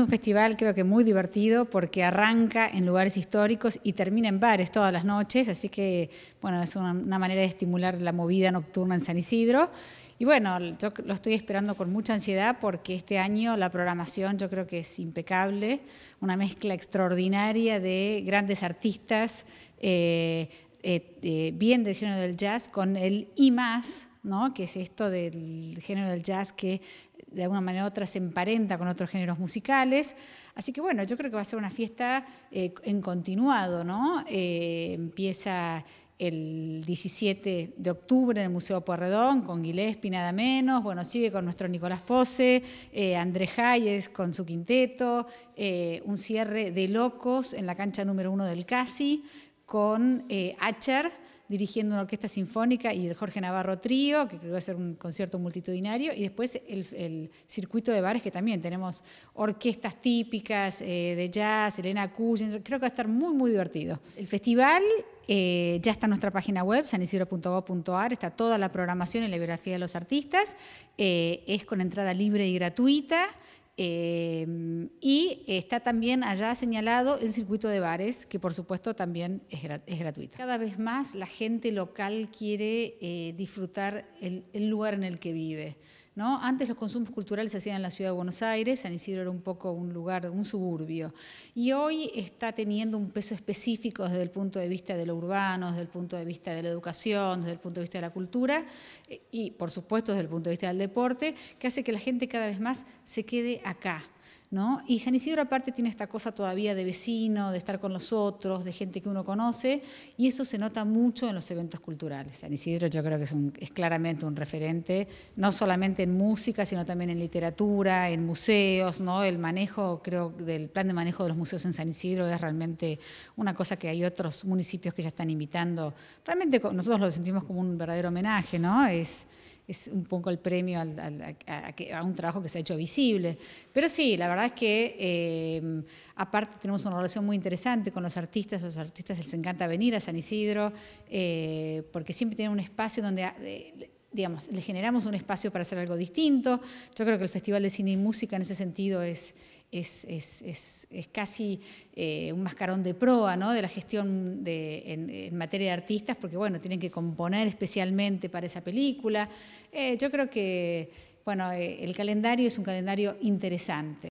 un festival creo que muy divertido porque arranca en lugares históricos y termina en bares todas las noches, así que bueno, es una, manera de estimular la movida nocturna en San Isidro. Y bueno, yo lo estoy esperando con mucha ansiedad porque este año la programación yo creo que es impecable, una mezcla extraordinaria de grandes artistas, eh, eh, eh, bien del género del jazz, con el y más ¿no? que es esto del género del jazz que de alguna manera u otra se emparenta con otros géneros musicales. Así que bueno, yo creo que va a ser una fiesta eh, en continuado, ¿no? Eh, empieza el 17 de octubre en el Museo Porredón, con Gillespie nada menos, bueno, sigue con nuestro Nicolás Pose, eh, Andrés Hayes con su quinteto, eh, un cierre de locos en la cancha número uno del Casi, con Acher dirigiendo una orquesta sinfónica y el Jorge Navarro Trío, que creo que va a ser un concierto multitudinario, y después el, circuito de bares que también tenemos orquestas típicas eh, de jazz, Elena Cullen, creo que va a estar muy, muy divertido. El festival eh, ya está en nuestra página web, sanisidro.gov.ar, está toda la programación y la biografía de los artistas. Eh, es con entrada libre y gratuita. Em, y está también allá señalado el circuito de bares, que por supuesto también es, gratuito. Cada vez más la gente local quiere eh, disfrutar el lugar en el que vive. Antes los consumos culturales se hacían en la ciudad de Buenos Aires, San Isidro era un poco un lugar, un suburbio, y hoy está teniendo un peso específico desde el punto de vista de lo urbano, desde el punto de vista de la educación, desde el punto de vista de la cultura eh, y, por supuesto, desde el punto de vista del deporte, que hace que la gente cada vez más se quede acá. Y San Isidro aparte tiene esta cosa todavía de vecino, de estar con los otros, de gente que uno conoce, y eso se nota mucho en los eventos culturales. San Isidro yo creo que es, claramente un referente, no solamente en música, sino también en literatura, en museos, ¿no? El manejo, creo, del plan de manejo de los museos en San Isidro es realmente una cosa que hay otros municipios que ya están invitando. Realmente nosotros lo sentimos como un verdadero homenaje, ¿no? Es, es un poco el premio a, un trabajo que se ha hecho visible. Pero sí, la verdad es que eh, aparte tenemos una relación muy interesante con los artistas, a los artistas les encanta venir a San Isidro, eh, porque siempre tienen un espacio donde... Eh, digamos, le generamos un espacio para hacer algo distinto. Yo creo que el Festival de Cine y Música en ese sentido es, es, casi eh, un mascarón de proa de la gestión en, materia de artistas, porque bueno, tienen que componer especialmente para esa película. Eh, yo creo que bueno, eh, el calendario es un calendario interesante.